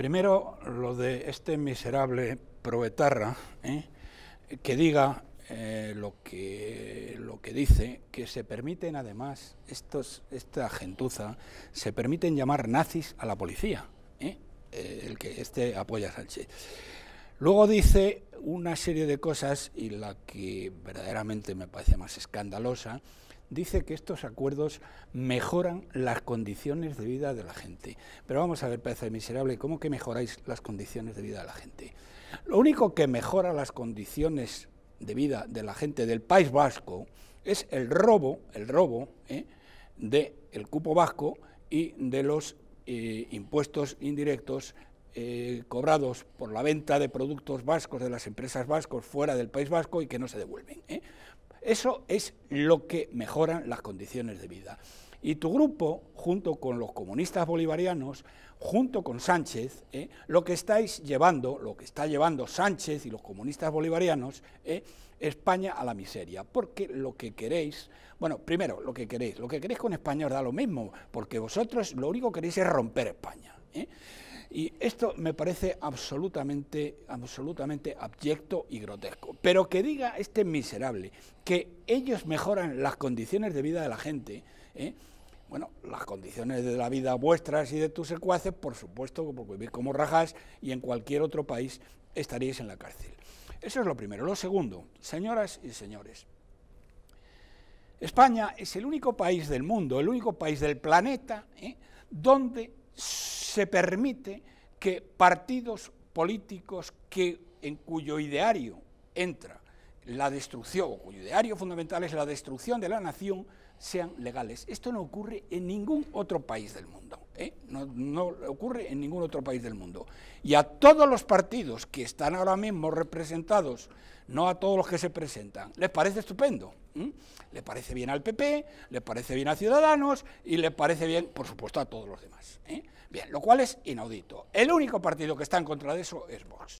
Primero, lo de este miserable proetarra, ¿eh? que diga eh, lo, que, dice, que se permiten además, estos, esta gentuza, se permiten llamar nazis a la policía, ¿eh? el que este apoya a Sánchez. Luego dice una serie de cosas y la que verdaderamente me parece más escandalosa, dice que estos acuerdos mejoran las condiciones de vida de la gente. Pero vamos a ver, de miserable, ¿cómo que mejoráis las condiciones de vida de la gente? Lo único que mejora las condiciones de vida de la gente del País Vasco es el robo, el robo ¿eh? del cupo vasco y de los eh, impuestos indirectos eh, cobrados por la venta de productos vascos de las empresas vascos fuera del País Vasco y que no se devuelven. Eso es lo que mejoran las condiciones de vida. Y tu grupo, junto con los comunistas bolivarianos, junto con Sánchez, ¿eh? lo que estáis llevando, lo que está llevando Sánchez y los comunistas bolivarianos, ¿eh? España a la miseria, porque lo que queréis, bueno, primero, lo que queréis, lo que queréis con España os da lo mismo, porque vosotros lo único que queréis es romper España. ¿eh? Y esto me parece absolutamente, absolutamente abyecto y grotesco. Pero que diga este miserable que ellos mejoran las condiciones de vida de la gente, ¿eh? bueno, las condiciones de la vida vuestras y de tus secuaces, por supuesto, porque vivir como rajas y en cualquier otro país estaríais en la cárcel. Eso es lo primero. Lo segundo, señoras y señores, España es el único país del mundo, el único país del planeta, ¿eh? donde se permite que partidos políticos que, en cuyo ideario entra la destrucción, o cuyo ideario fundamental es la destrucción de la nación, sean legales. Esto no ocurre en ningún otro país del mundo. ¿eh? No, ocurre en ningún otro país del mundo. Y a todos los partidos que están ahora mismo representados, no a todos los que se presentan, les parece estupendo. Le parece bien al PP, le parece bien a Ciudadanos y le parece bien, por supuesto, a todos los demás. ¿eh? Bien, lo cual es inaudito. El único partido que está en contra de eso es Vox.